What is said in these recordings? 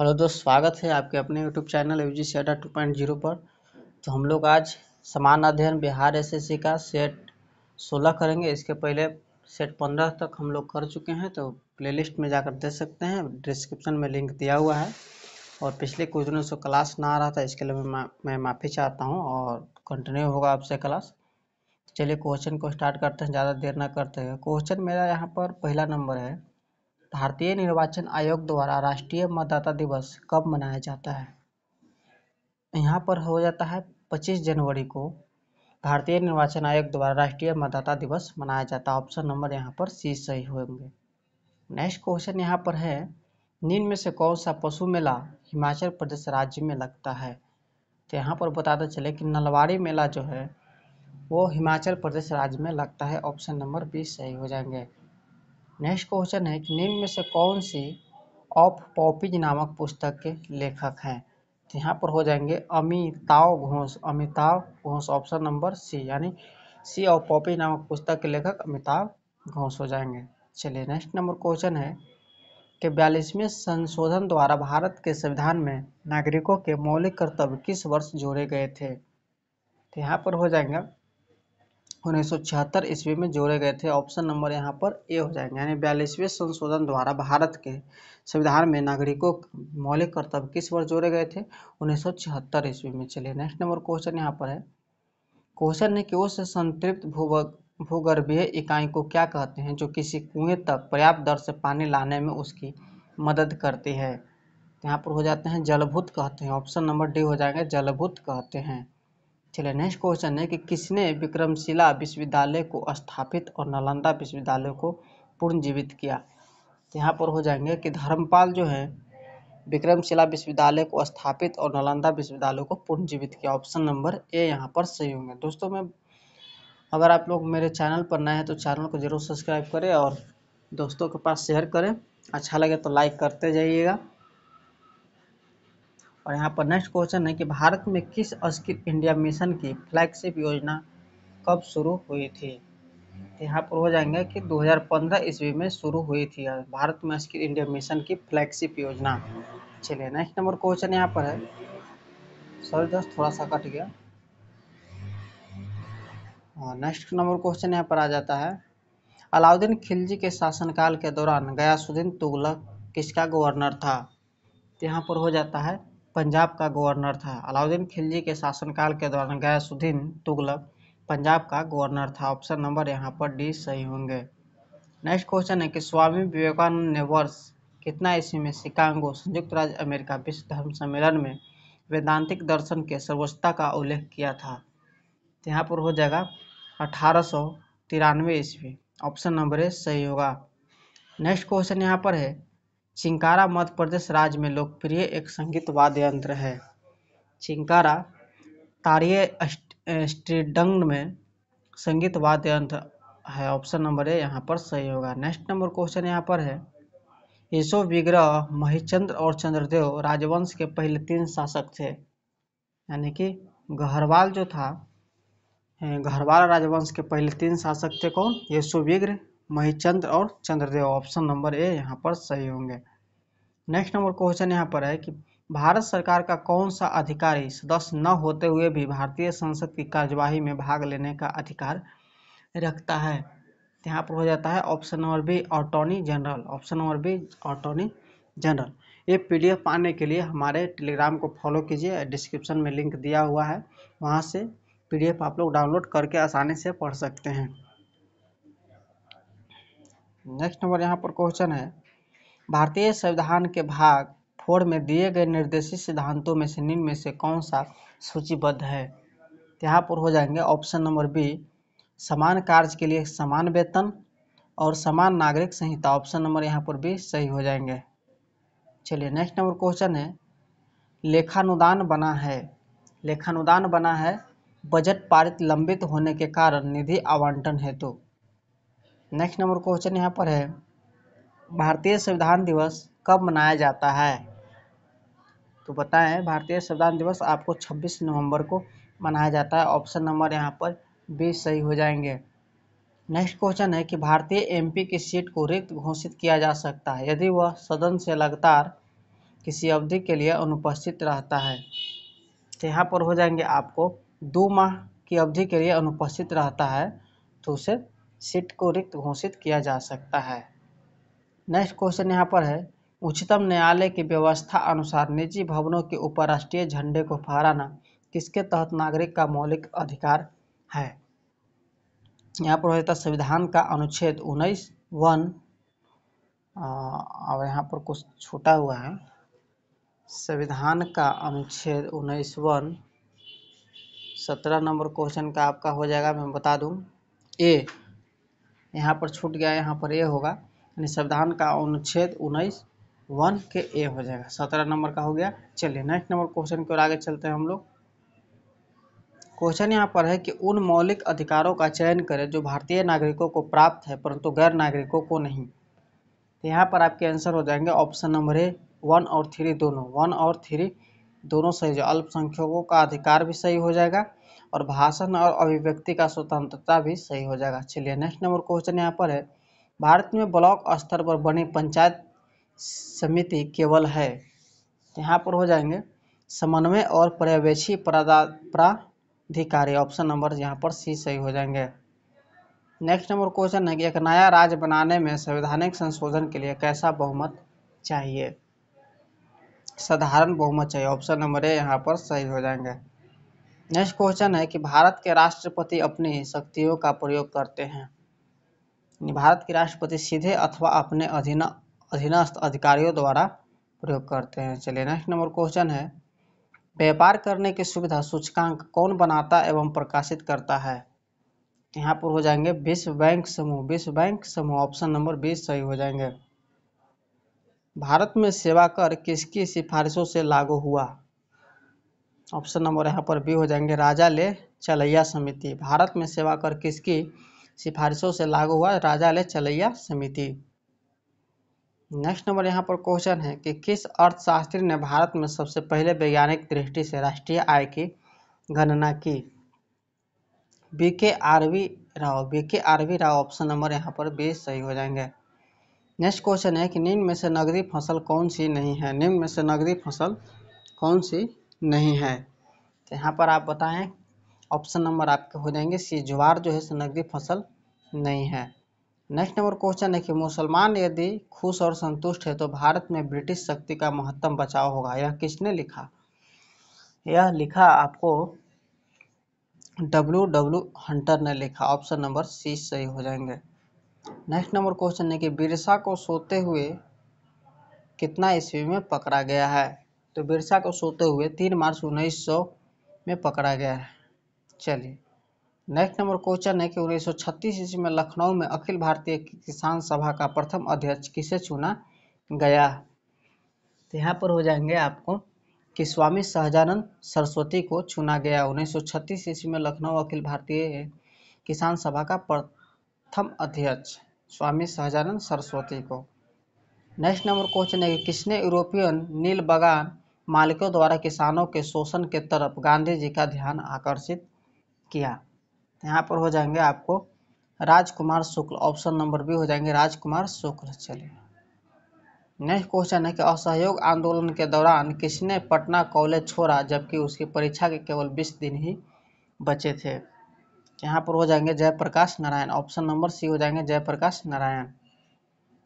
hello दोस्त स्वागत है आपके अपने यूट्यूब चैनल यू जी सेटा टू पॉइंट जीरो पर तो हम लोग आज समान अध्ययन बिहार एसएससी का सेट सोलह करेंगे इसके पहले सेट पंद्रह तक हम लोग कर चुके हैं तो प्लेलिस्ट में जाकर दे सकते हैं डिस्क्रिप्शन में लिंक दिया हुआ है और पिछले कुछ दिनों से क्लास ना आ रहा था इसके लिए मैं मैं माफ़ी चाहता हूँ और कंटिन्यू होगा आपसे क्लास तो चलिए क्वेश्चन को स्टार्ट करते हैं ज़्यादा देर ना करते हैं क्वेश्चन मेरा यहाँ पर पहला नंबर है भारतीय निर्वाचन आयोग द्वारा राष्ट्रीय मतदाता दिवस कब मनाया जाता है यहाँ पर हो जाता है 25 जनवरी को भारतीय निर्वाचन आयोग द्वारा राष्ट्रीय मतदाता दिवस मनाया जाता है ऑप्शन नंबर यहाँ पर सी सही होंगे नेक्स्ट क्वेश्चन यहाँ पर है निम्न में से कौन सा पशु मेला हिमाचल प्रदेश राज्य में लगता है तो यहाँ पर बताते चले कि नलवाड़ी मेला जो है वो हिमाचल प्रदेश राज्य में लगता है ऑप्शन नंबर बी सही हो जाएंगे नेक्स्ट क्वेश्चन है कि निम्न में से कौन सी ऑफ पॉपीज नामक पुस्तक के लेखक हैं तो यहाँ पर हो जाएंगे Amitav Ghosh Amitav Ghosh option number C यानी सी ऑफ पॉपीज नामक पुस्तक के लेखक अमिताव घोष हो जाएंगे चलिए नेक्स्ट नंबर क्वेश्चन है कि बयालीसवें संशोधन द्वारा भारत के संविधान में नागरिकों के मौलिक कर्तव्य किस वर्ष जोड़े गए थे तो यहाँ पर हो जाएगा उन्नीस सौ छिहत्तर ईस्वी में जोड़े गए थे ऑप्शन नंबर यहाँ पर ए हो जाएंगे यानी बयालीसवें संशोधन द्वारा भारत के संविधान में नागरिकों मौलिक कर्तव्य किस वर्ष जोड़े गए थे उन्नीस सौ छिहत्तर ईस्वी में चलिए नेक्स्ट नंबर क्वेश्चन यहाँ पर है क्वेश्चन है कि उस संतृप्त भूगर्भीय इकाई को क्या कहते हैं जो किसी कुएं तक पर्याप्त दर से पानी लाने में उसकी मदद करती है यहाँ पर हो जाते हैं जलभूत कहते हैं ऑप्शन नंबर डी हो जाएंगे जलभूत कहते हैं चलिए नेक्स्ट क्वेश्चन है कि किसने विक्रमशिला विश्वविद्यालय को स्थापित और नालंदा विश्वविद्यालय को पुनर्जीवित किया तो यहाँ पर हो जाएंगे कि धर्मपाल जो है विक्रमशिला विश्वविद्यालय को स्थापित और नालंदा विश्वविद्यालय को पुनर्जीवित किया ऑप्शन नंबर ए यहाँ पर सही होंगे दोस्तों मैं अगर आप लोग मेरे चैनल पर नए हैं तो चैनल को जरूर सब्सक्राइब करें और दोस्तों के पास शेयर करें अच्छा लगे तो लाइक करते जाइएगा और यहाँ पर नेक्स्ट क्वेश्चन है कि भारत में किस स्किल इंडिया मिशन की फ्लैगशिप योजना कब शुरू हुई थी तो यहाँ पर हो जाएंगे कि 2015 ईस्वी में शुरू हुई थी भारत में स्किल इंडिया मिशन की फ्लैगशिप योजना चलिए नेक्स्ट नंबर क्वेश्चन यहाँ पर है सॉरी दोस्त थोड़ा सा कट गया और नेक्स्ट नंबर क्वेश्चन यहाँ पर आ जाता है अलाउद्दीन खिलजी के शासनकाल के दौरान गयासुद्दीन तुगलक किसका गवर्नर था तो यहाँ पर हो जाता है पंजाब का गवर्नर था अलाउद्दीन खिलजी के शासनकाल के दौरान गयासुद्दीन तुगलक पंजाब का गवर्नर था ऑप्शन नंबर यहाँ पर डी सही होंगे नेक्स्ट क्वेश्चन है कि स्वामी विवेकानंद ने वर्ष कितना ईस्वी में शिकागो संयुक्त राज्य अमेरिका विश्व धर्म सम्मेलन में वेदांतिक दर्शन के सर्वोच्चता का उल्लेख किया था तो यहाँ पर हो जाएगा अठारह सौ तिरानवे ईस्वी ऑप्शन नंबर ए सही होगा नेक्स्ट क्वेश्चन यहाँ पर है चिंकारा मध्य प्रदेश राज्य में लोकप्रिय एक संगीत वाद्य यंत्र है चिंकारा तारीय स्ट्रीडंग में संगीत वाद्य यंत्र है ऑप्शन नंबर ए यहाँ पर सही होगा नेक्स्ट नंबर क्वेश्चन यहाँ पर है यशो विग्रह महिचंद्र और चंद्रदेव राजवंश के पहले तीन शासक थे यानी कि गहरवाल जो था गहरवाल राजवंश के पहले तीन शासक थे कौन यशो विग्रह महिचंद्र और चंद्रदेव ऑप्शन नंबर ए यहाँ पर सही होंगे नेक्स्ट नंबर क्वेश्चन यहाँ पर है कि भारत सरकार का कौन सा अधिकारी सदस्य न होते हुए भी भारतीय संसद की कार्यवाही में भाग लेने का अधिकार रखता है तो यहाँ पर हो जाता है option number B attorney general option number B attorney general ये पीडीएफ पाने के लिए हमारे टेलीग्राम को फॉलो कीजिए डिस्क्रिप्शन में लिंक दिया हुआ है वहाँ से पीडीएफ आप लोग डाउनलोड करके आसानी से पढ़ सकते हैं नेक्स्ट नंबर यहाँ पर क्वेश्चन है भारतीय संविधान के भाग फोर में दिए गए निर्देशित सिद्धांतों में से निम्न में से कौन सा सूचीबद्ध है यहाँ पर हो जाएंगे ऑप्शन नंबर बी समान कार्य के लिए समान वेतन और समान नागरिक संहिता ऑप्शन नंबर यहाँ पर भी सही हो जाएंगे चलिए नेक्स्ट नंबर क्वेश्चन है लेखानुदान बना है लेखानुदान बना है बजट पारित लंबित होने के कारण निधि आवंटन हेतु नेक्स्ट नंबर क्वेश्चन यहाँ पर है भारतीय संविधान दिवस कब मनाया जाता है तो बताएं भारतीय संविधान दिवस आपको 26 नवंबर को मनाया जाता है ऑप्शन नंबर यहाँ पर बी सही हो जाएंगे नेक्स्ट क्वेश्चन है कि भारतीय एमपी की सीट को रिक्त घोषित किया जा सकता है यदि वह सदन से लगातार किसी अवधि के लिए अनुपस्थित रहता है तो यहाँ पर हो जाएंगे आपको दो माह की अवधि के लिए अनुपस्थित रहता है तो उसे सीट को रिक्त घोषित किया जा सकता है नेक्स्ट क्वेश्चन यहाँ पर है उच्चतम न्यायालय की व्यवस्था अनुसार निजी भवनों के ऊपर राष्ट्रीय झंडे को फहराना किसके तहत नागरिक का मौलिक अधिकार है यहाँ पर हो जाता संविधान का अनुच्छेद उन्नीस वन और यहाँ पर कुछ छूटा हुआ है संविधान का अनुच्छेद उन्नीस वन सत्रह नंबर क्वेश्चन का आपका हो जाएगा मैं बता दूँ ए यहाँ पर छूट गया यहाँ पर ए होगा यानी संविधान का अनुच्छेद उन्नीस वन के ए हो जाएगा सत्रह नंबर का हो गया चलिए नेक्स्ट नंबर क्वेश्चन की ओर आगे चलते हैं हम लोग क्वेश्चन यहाँ पर है कि उन मौलिक अधिकारों का चयन करें जो भारतीय नागरिकों को प्राप्त है परंतु गैर नागरिकों को नहीं तो यहाँ पर आपके आंसर हो जाएंगे ऑप्शन नंबर ए वन और थ्री दोनों वन और थ्री दोनों सही अल्पसंख्यकों का अधिकार भी सही हो जाएगा और भाषण और अभिव्यक्ति का स्वतंत्रता भी सही हो जाएगा चलिए नेक्स्ट नंबर क्वेश्चन यहाँ पर है भारत में ब्लॉक स्तर पर बनी पंचायत समिति केवल है तो यहाँ पर हो जाएंगे समन्वय और पर्यवेक्षी प्राधिकारी ऑप्शन नंबर यहाँ पर सी सही हो जाएंगे नेक्स्ट नंबर क्वेश्चन है कि एक नया राज्य बनाने में संवैधानिक संशोधन के लिए कैसा बहुमत चाहिए साधारण बहुमत चाहिए ऑप्शन नंबर ए यहाँ पर सही हो जाएंगे नेक्स्ट क्वेश्चन है कि भारत के राष्ट्रपति अपनी शक्तियों का प्रयोग करते हैं भारत के राष्ट्रपति सीधे अथवा अपने अधीन अधीनस्थ अधिकारियों द्वारा प्रयोग करते हैं चलिए नेक्स्ट नंबर क्वेश्चन है व्यापार करने की सुविधा सूचकांक कौन बनाता एवं प्रकाशित करता है यहाँ पर हो जाएंगे विश्व बैंक समूह विश्व बैंक समूह ऑप्शन नंबर बीस सही हो जाएंगे भारत में सेवा कर किसकी सिफारिशों से लागू हुआ ऑप्शन नंबर यहाँ पर बी हो जाएंगे राजा ले चलैया समिति भारत में सेवा कर किसकी सिफारिशों से लागू हुआ राजा ले चलैया समिति नेक्स्ट नंबर यहाँ पर क्वेश्चन है कि किस अर्थशास्त्री ने भारत में सबसे पहले वैज्ञानिक दृष्टि से राष्ट्रीय आय की गणना की B K R V Rao B K R V Rao option number यहाँ पर बी सही हो जाएंगे नेक्स्ट क्वेश्चन है कि निम्न में से नगदी फसल कौन सी नहीं है निम्न में से नगदी फसल कौन सी नहीं है तो यहाँ पर आप बताएं ऑप्शन नंबर आपके हो जाएंगे सी ज्वार जो है सो नगदी फसल नहीं है नेक्स्ट नंबर क्वेश्चन है कि मुसलमान यदि खुश और संतुष्ट है तो भारत में ब्रिटिश शक्ति का महत्तम बचाव होगा यह किसने लिखा यह लिखा आपको डब्ल्यू डब्ल्यू हंटर ने लिखा ऑप्शन नंबर सी सही हो जाएंगे नेक्स्ट नंबर क्वेश्चन है कि बिरसा को सोते हुए कितना ईस्वी में पकड़ा गया है तो बिरसा को सोते हुए तीन मार्च उन्नीस में पकड़ा गया है चलिए नेक्स्ट नंबर क्वेश्चन है कि उन्नीस ईस्वी में लखनऊ में अखिल भारतीय किसान सभा का प्रथम अध्यक्ष किसे चुना गया तो यहाँ पर हो जाएंगे आपको कि स्वामी सहजानंद सरस्वती को चुना गया उन्नीस ईस्वी में लखनऊ अखिल भारतीय किसान सभा का प्रथम अध्यक्ष स्वामी सहजानंद सरस्वती को नेक्स्ट नंबर क्वेश्चन है कि किसने यूरोपियन नील बगान मालिकों द्वारा किसानों के शोषण के तरफ गांधी जी का ध्यान आकर्षित किया तो यहाँ पर हो जाएंगे आपको Rajkumar Shukla option number B हो जाएंगे राजकुमार शुक्ल चलिए नेक्स्ट क्वेश्चन है कि असहयोग आंदोलन के दौरान किसने पटना कॉलेज छोड़ा जबकि उसकी परीक्षा के केवल बीस दिन ही बचे थे यहाँ पर हो जाएंगे Jayaprakash Narayan option number C हो जाएंगे जयप्रकाश नारायण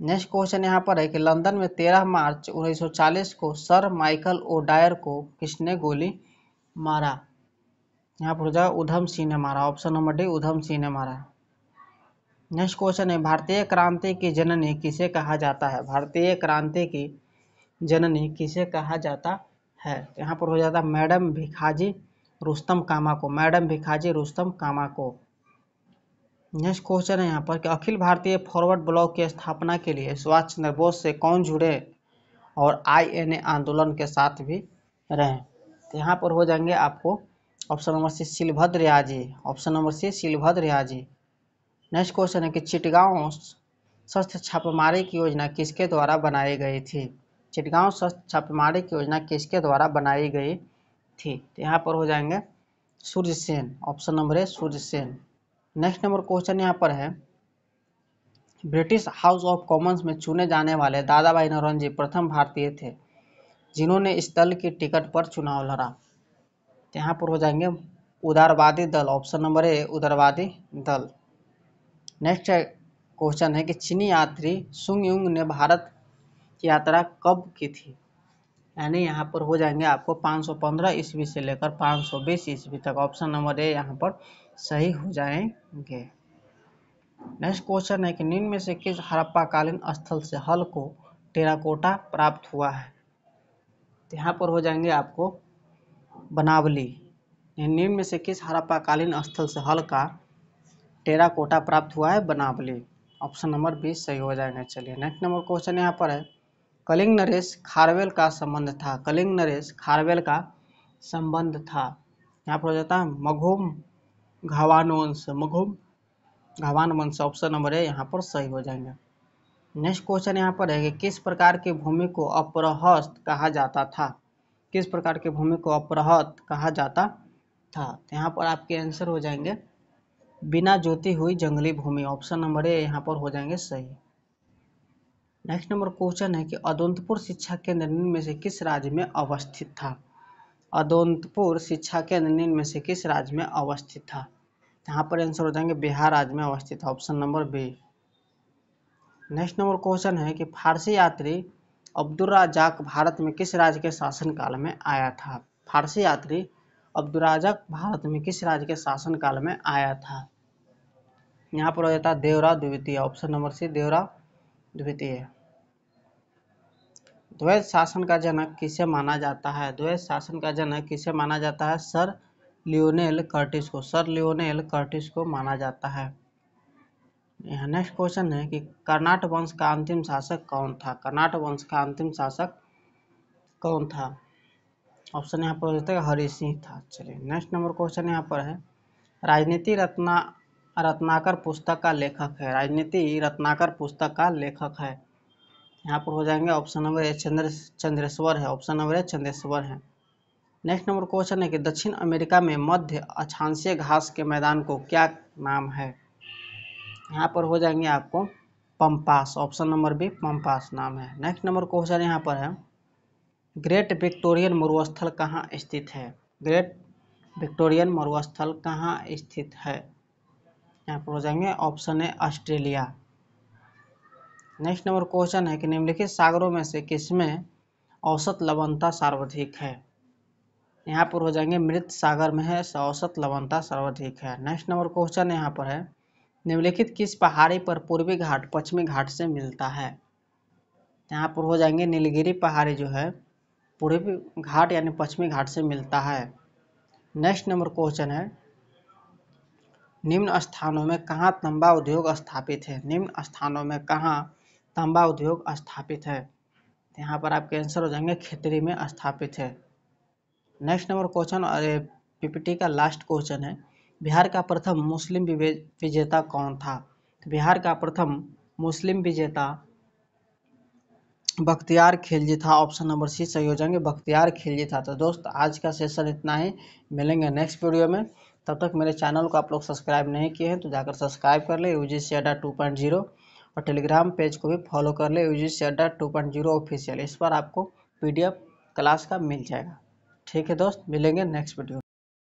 नेक्स्ट क्वेश्चन यहाँ पर है कि लंदन में 13 मार्च 1940 को सर माइकल ओ डायर को किसने गोली मारा यहाँ पर हो जाएगा उधम सिंह ने मारा option number D Udham Singh ने मारा नेक्स्ट क्वेश्चन है भारतीय क्रांति की जननी किसे कहा जाता है भारतीय क्रांति की जननी किसे कहा जाता है यहाँ पर हो जाता है मैडम भिखाजी रुस्तम कामा को मैडम भिखाजी रुस्तम कामा को नेक्स्ट क्वेश्चन है यहाँ पर कि अखिल भारतीय फॉरवर्ड ब्लॉक की स्थापना के लिए सुभाष चंद्र बोस से कौन जुड़े और आईएनए आंदोलन के साथ भी रहे तो यहाँ पर हो जाएंगे आपको option number C Shilbhadra Yaji option number C Shilbhadra Riyaji next question है कि चिटगांव स्वस्थ छापेमारी की योजना किसके द्वारा बनाई गई थी चिटगांव स्वस्थ छापेमारी की योजना किसके द्वारा बनाई गई थी तो यहाँ पर हो जाएंगे सूर्य सेन ऑप्शन नंबर है Surya Sen next number question यहाँ पर है ब्रिटिश हाउस ऑफ कॉमन्स में चुने जाने वाले दादा भाई नौरंजी प्रथम भारतीय थे जिन्होंने इस दल की टिकट पर चुनाव लड़ा तो यहाँ पर हो जाएंगे उदारवादी दल ऑप्शन नंबर ए उदारवादी दल नेक्स्ट क्वेश्चन है कि चीनी यात्री सुंग युंग ने भारत की यात्रा कब की थी यानी यहाँ पर हो जाएंगे आपको 515 ईस्वी से लेकर 520 ईस्वी तक ऑप्शन नंबर ए यहाँ पर सही हो जाएंगे नेक्स्ट क्वेश्चन है कि निम्न में से किस हड़प्पाकालीन स्थल से हल को टेराकोटा प्राप्त हुआ है तो यहाँ पर हो जाएंगे आपको बनावली निम्न में से किस हड़प्पाकालीन स्थल से हल का टेराकोटा प्राप्त हुआ है बनावली ऑप्शन नंबर बी सही हो जाएगा चलिए नेक्स्ट नंबर क्वेश्चन यहाँ पर है कलिंग नरेश खारवेल का संबंध था कलिंग नरेश खारवेल का संबंध था यहाँ पर हो जाता है मघुम घवान वंश मघुम घवान वंश ऑप्शन नंबर ए यहाँ पर सही हो जाएंगे नेक्स्ट क्वेश्चन यहाँ पर है कि किस प्रकार की भूमि को अपरहस्त कहा जाता था किस प्रकार की भूमि को अपरहत कहा जाता था तो यहाँ पर आपके आंसर हो जाएंगे बिना जोती हुई जंगली भूमि ऑप्शन नंबर ए यहाँ पर हो जाएंगे सही नेक्स्ट नंबर क्वेश्चन है कि अदंतपुर शिक्षा केंद्र निम्न में से किस राज्य में अवस्थित था अदंतपुर शिक्षा केंद्र निम्न में से किस राज्य में अवस्थित था यहाँ पर आंसर हो जाएंगे बिहार राज्य में अवस्थित था option number B next number question है कि फारसी यात्री अब्दुल भारत में किस राज्य के शासन काल में आया था फारसी यात्री अब्दुल भारत में किस राज्य के शासन काल में आया था यहाँ पर हो जाता है देवरा द्वितीय ऑप्शन नंबर सी देवरा द्वितीय द्वैत शासन का जनक किसे माना जाता है द्वैत शासन का जनक किसे माना जाता है सर लियोनेल कर्टिस को सर लियोनेल कर्टिस को माना जाता है यहाँ नेक्स्ट क्वेश्चन है कि कर्नाट वंश का अंतिम शासक कौन था कर्नाट वंश का अंतिम शासक कौन था ऑप्शन यहाँ पर हो जाता है हरि सिंह था चलिए नेक्स्ट नंबर क्वेश्चन यहाँ पर है राजनीति रत्ना रत्नाकर पुस्तक का लेखक है राजनीति रत्नाकर पुस्तक का लेखक है यहाँ पर हो जाएंगे option number A Chandra Chandreshwar है ऑप्शन नंबर ए चंद्रेश्वर है नेक्स्ट नंबर क्वेश्चन है कि दक्षिण अमेरिका में मध्य अछांसीय घास के मैदान को क्या नाम है यहाँ पर हो जाएंगे आपको Pampas option number B Pampas नाम है नेक्स्ट नंबर क्वेश्चन यहाँ पर है ग्रेट विक्टोरियन मरुस्थल कहाँ स्थित है ग्रेट विक्टोरियन मरुस्थल कहाँ स्थित है यहाँ पर हो जाएंगे ऑप्शन है ऑस्ट्रेलिया नेक्स्ट नंबर क्वेश्चन है कि निम्नलिखित सागरों में से किसमें औसत लवणता सर्वाधिक है यहाँ पर हो जाएंगे मृत सागर में है औसत लवणता सर्वाधिक है नेक्स्ट नंबर क्वेश्चन यहाँ पर है निम्नलिखित किस पहाड़ी पर पूर्वी घाट पश्चिमी घाट से मिलता है यहाँ पर हो जाएंगे नीलगिरी पहाड़ी जो है पूर्वी घाट यानी पश्चिमी घाट से मिलता है नेक्स्ट नंबर क्वेश्चन है निम्न स्थानों में कहाँ तंबा उद्योग स्थापित है निम्न स्थानों में कहाँ तंबा उद्योग स्थापित है तो यहाँ पर आपके आंसर हो जाएंगे खेतरी में स्थापित है नेक्स्ट नंबर क्वेश्चन और पीपीटी का लास्ट क्वेश्चन है बिहार का प्रथम मुस्लिम विजेता कौन था तो बिहार का प्रथम मुस्लिम विजेता बख्तियार खिलजी था ऑप्शन नंबर सी सही हो जाएंगे बख्तियार खिलजी था तो दोस्त आज का सेशन इतना ही मिलेंगे नेक्स्ट वीडियो में तब तक मेरे चैनल को आप लोग सब्सक्राइब नहीं किए हैं तो जाकर सब्सक्राइब कर ले you G C Adda two point zero और टेलीग्राम पेज को भी फॉलो कर ले you G C Adda two point zero official इस पर आपको पी डी एफ क्लास का मिल जाएगा ठीक है दोस्त मिलेंगे नेक्स्ट वीडियो